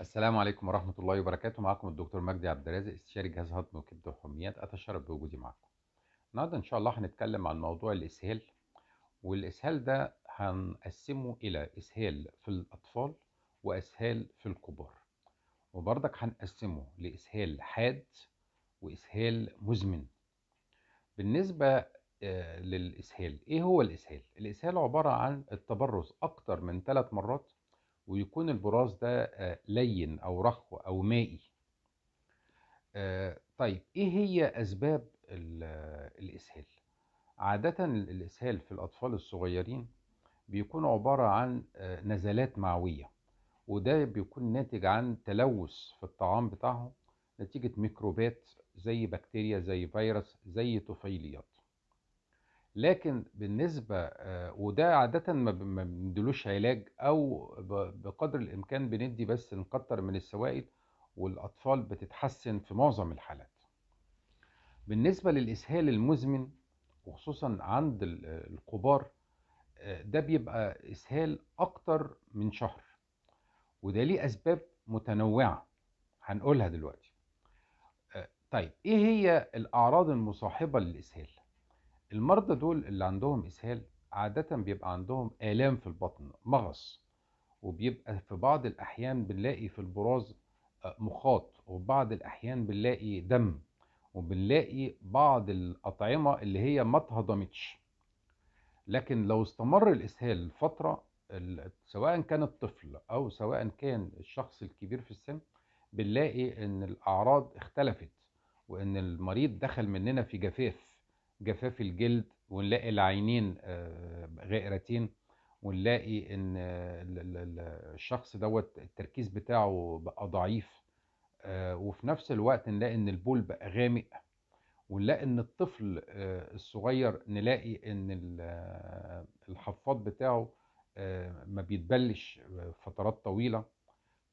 السلام عليكم ورحمة الله وبركاته معكم الدكتور مجدي عبد الرازق استشاري جهاز هضم وكبد وحميات أتشرف بوجودي معكم النهاردة إن شاء الله هنتكلم عن موضوع الإسهال والإسهال ده هنقسمه إلى إسهال في الأطفال وإسهال في الكبار وبرضك هنقسمه لإسهال حاد وإسهال مزمن بالنسبة آه، للإسهال إيه هو الإسهال؟ الإسهال عبارة عن التبرز أكتر من ثلاث مرات ويكون البراز ده آه، لين أو رخو أو مائي آه، طيب إيه هي أسباب الإسهال؟ عادة الإسهال في الأطفال الصغيرين بيكون عبارة عن آه، نزلات معوية وده بيكون ناتج عن تلوث في الطعام بتاعهم نتيجة ميكروبات زي بكتيريا زي فيروس زي طفيليات لكن بالنسبة آه، وده عادة ما بندلوش علاج أو بقدر الإمكان بندي بس نكتر من السوائل والأطفال بتتحسن في معظم الحالات. بالنسبة للإسهال المزمن وخصوصا عند آه، الكبار آه، ده بيبقى إسهال أكتر من شهر وده ليه أسباب متنوعة هنقولها دلوقتي. طيب إيه هي الأعراض المصاحبة للإسهال؟ المرضى دول اللي عندهم اسهال عادة بيبقى عندهم آلام في البطن مغص وبيبقى في بعض الأحيان بنلاقي في البراز آه، مخاط وبعض الأحيان بنلاقي دم وبنلاقي بعض الأطعمة اللي هي ما اتهضمتش لكن لو استمر الإسهال لفترة سواء كان الطفل أو سواء كان الشخص الكبير في السن بنلاقي إن الأعراض اختلفت وإن المريض دخل مننا في جفاف جفاف الجلد ونلاقي العينين آه، غائرتين ونلاقي ان الشخص دوت التركيز بتاعه بقى ضعيف آه، وفي نفس الوقت نلاقي ان البول بقى غامق ونلاقي ان الطفل آه، الصغير نلاقي ان الحفاض بتاعه ما بيتبلش فترات طويله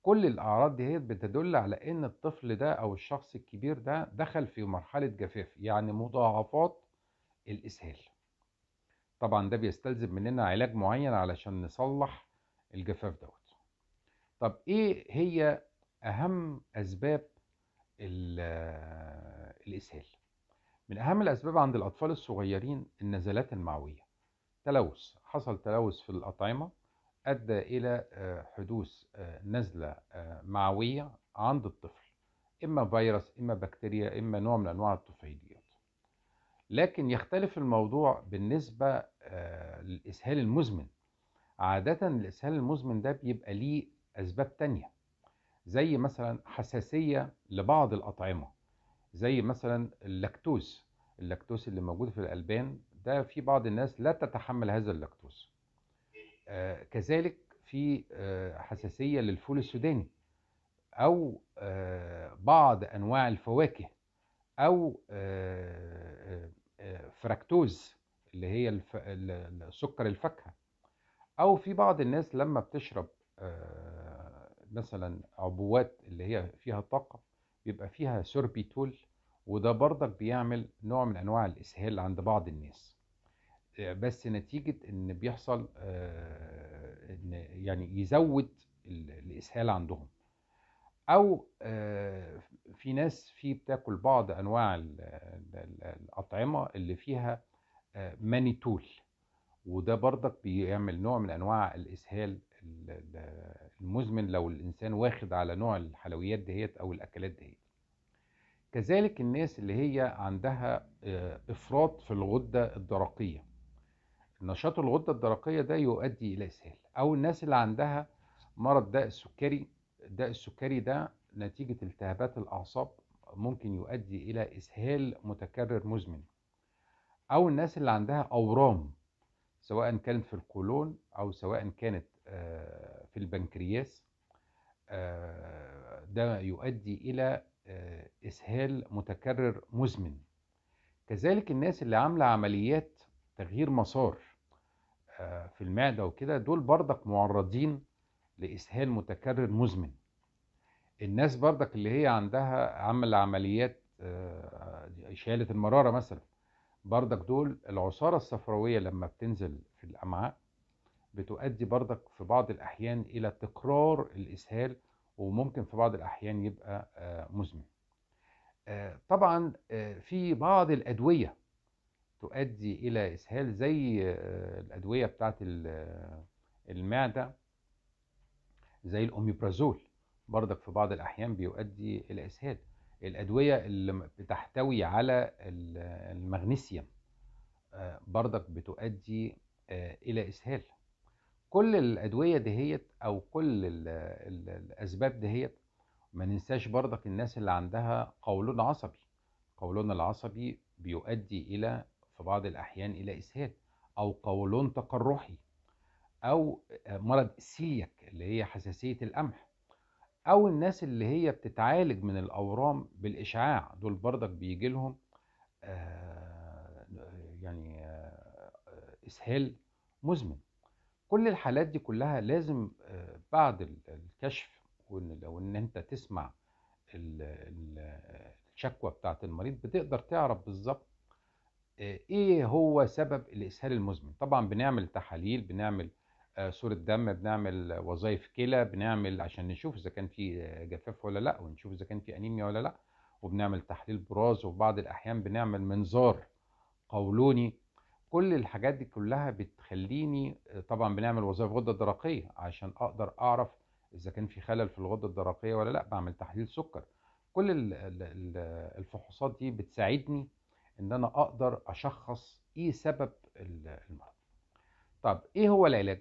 كل الاعراض دي بتدل على ان الطفل ده او الشخص الكبير ده دخل في مرحله جفاف يعني مضاعفات الإسهال طبعا ده بيستلزم مننا علاج معين علشان نصلح الجفاف دوت طب ايه هي اهم اسباب آه، الاسهال من اهم الاسباب عند الاطفال الصغيرين النزلات المعويه تلوث حصل تلوث في الاطعمه ادى الى آه، حدوث آه، نزله معويه عند الطفل اما فيروس اما بكتيريا اما نوع من انواع الطفيلية لكن يختلف الموضوع بالنسبة آه، للإسهال المزمن عادة الإسهال المزمن ده بيبقى ليه أسباب تانية زي مثلا حساسية لبعض الأطعمة زي مثلا اللاكتوز اللاكتوز اللي موجود في الألبان ده في بعض الناس لا تتحمل هذا اللاكتوز آه، كذلك في آه، حساسية للفول السوداني أو بعض أنواع الفواكه أو فراكتوز اللي هي الف... السكر الفاكهه او في بعض الناس لما بتشرب آه، مثلا عبوات اللي هي فيها طاقه بيبقى فيها سوربيتول وده برضك بيعمل نوع من انواع الاسهال عند بعض الناس آه، بس نتيجه ان بيحصل آه، ان يعني يزود الاسهال عندهم او آه، في ناس في بتاكل بعض انواع الاطعمه اللي فيها آه، مانيتول وده برضك بيعمل نوع من انواع الاسهال المزمن لو الانسان واخد على نوع الحلويات دهيت او الاكلات دهيت كذلك الناس اللي هي عندها آه، افراط في الغده الدرقيه نشاط الغده الدرقيه ده يؤدي الى اسهال او الناس اللي عندها مرض داء السكري الداء السكري ده نتيجة التهابات الأعصاب ممكن يؤدي إلى إسهال متكرر مزمن أو الناس اللي عندها أورام سواء كانت في القولون أو سواء كانت آه، في البنكرياس آه، ده يؤدي إلى آه، إسهال متكرر مزمن كذلك الناس اللي عاملة عمليات تغيير مسار في المعدة وكده دول برضك معرضين لإسهال متكرر مزمن الناس بردك اللي هي عندها عمل عمليات آه، شالة المرارة مثلا بردك دول العصارة الصفراوية لما بتنزل في الأمعاء بتؤدي بردك في بعض الأحيان إلى تكرار الإسهال وممكن في بعض الأحيان يبقى آه، مزمن آه، طبعا في بعض الأدوية تؤدي إلى إسهال زي الأدوية بتاعت المعدة زي الأوميبرازول برضك في بعض الأحيان بيؤدي إلى إسهال الأدوية اللي بتحتوي على المغنيسيوم آه، برضك بتؤدي آه، إلى إسهال كل الأدوية دهيت أو كل الأسباب دهيت ما ننساش برضك الناس اللي عندها قولون عصبي القولون العصبي بيؤدي إلى في بعض الأحيان إلى إسهال أو قولون تقرحي او مرض السيلياك اللي هي حساسيه القمح او الناس اللي هي بتتعالج من الاورام بالاشعاع دول برضك بيجي لهم آه، يعني آه، اسهال مزمن كل الحالات دي كلها لازم آه، بعد الكشف وان انت تسمع الشكوى بتاعت المريض بتقدر تعرف بالظبط ايه هو سبب الاسهال المزمن طبعا بنعمل تحاليل بنعمل آه، صورة دم بنعمل وظائف كلى بنعمل عشان نشوف إذا كان في جفاف ولا لأ ونشوف إذا كان في أنيميا ولا لأ وبنعمل تحليل براز وبعض الأحيان بنعمل منظار قولوني كل الحاجات دي كلها بتخليني آه، طبعا بنعمل وظائف غدة درقية عشان أقدر أعرف إذا كان في خلل في الغدة الدرقية ولا لأ بعمل تحليل سكر كل الفحوصات دي بتساعدني إن أنا أقدر أشخص إيه سبب المرض طب إيه هو العلاج؟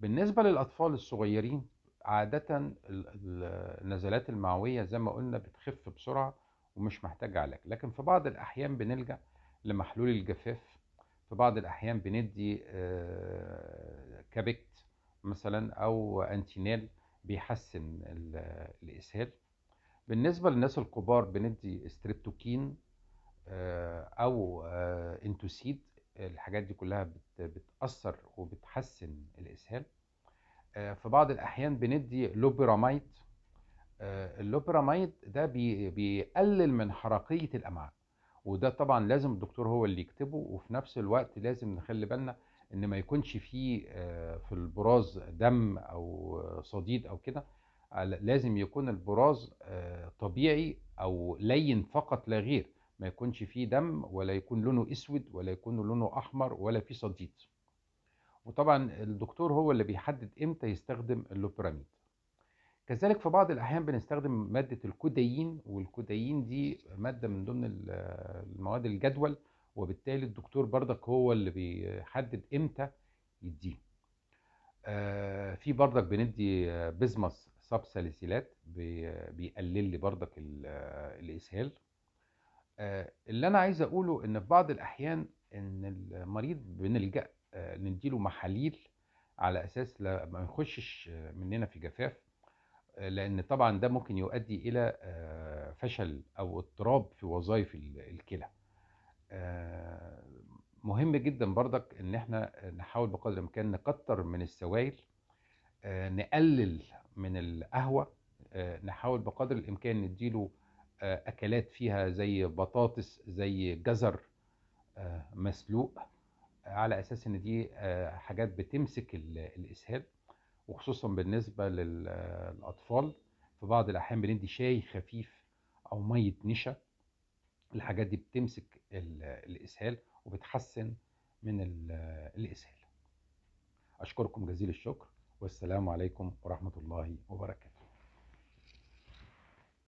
بالنسبة للأطفال الصغيرين عادة النزلات المعوية زي ما قلنا بتخف بسرعة ومش محتاجة علاج لكن في بعض الأحيان بنلجأ لمحلول الجفاف في بعض الأحيان بندي آه، كابكت مثلا أو أنتينال بيحسن الإسهال بالنسبة للناس الكبار بندي استريبتوكين آه، أو آه، انتوسيد الحاجات دي كلها بتأثر وبتحسن الإسهال آه، في بعض الأحيان بندي لوبراميد آه، اللوبراميد ده بيقلل من حركية الأمعاء وده طبعا لازم الدكتور هو اللي يكتبه وفي نفس الوقت لازم نخلي بالنا ان ما يكونش فيه آه، في البراز دم او صديد او كده لازم يكون البراز طبيعي او لين فقط لا غير ما يكونش فيه دم ولا يكون لونه اسود ولا يكون لونه احمر ولا فيه صديد وطبعا الدكتور هو اللي بيحدد امتى يستخدم اللوبراميد كذلك في بعض الاحيان بنستخدم ماده الكودايين والكودايين دي ماده من ضمن المواد الجدول وبالتالي الدكتور بردك هو اللي بيحدد امتى يديه آه، في بردك بندي بيزمس سبساليسيلات بيقلل لي بردك الاسهال آه، اللي أنا عايز أقوله إن في بعض الأحيان إن المريض بنلجأ آه، نديله محاليل على أساس ما يخشش مننا في جفاف آه، لأن طبعا ده ممكن يؤدي إلى فشل أو اضطراب في وظائف الكلى. مهم جدا بردك ان احنا نحاول بقدر الامكان نكتر من السوائل نقلل من القهوه نحاول بقدر الامكان نديله اكلات فيها زي بطاطس زي جزر آه، مسلوق على اساس ان دي آه، حاجات بتمسك الاسهال وخصوصا بالنسبه للاطفال في بعض الاحيان بندي شاي خفيف او ميه نشا الحاجات دي بتمسك الاسهال وبتحسن من الاسهال اشكركم جزيل الشكر والسلام عليكم ورحمه الله وبركاته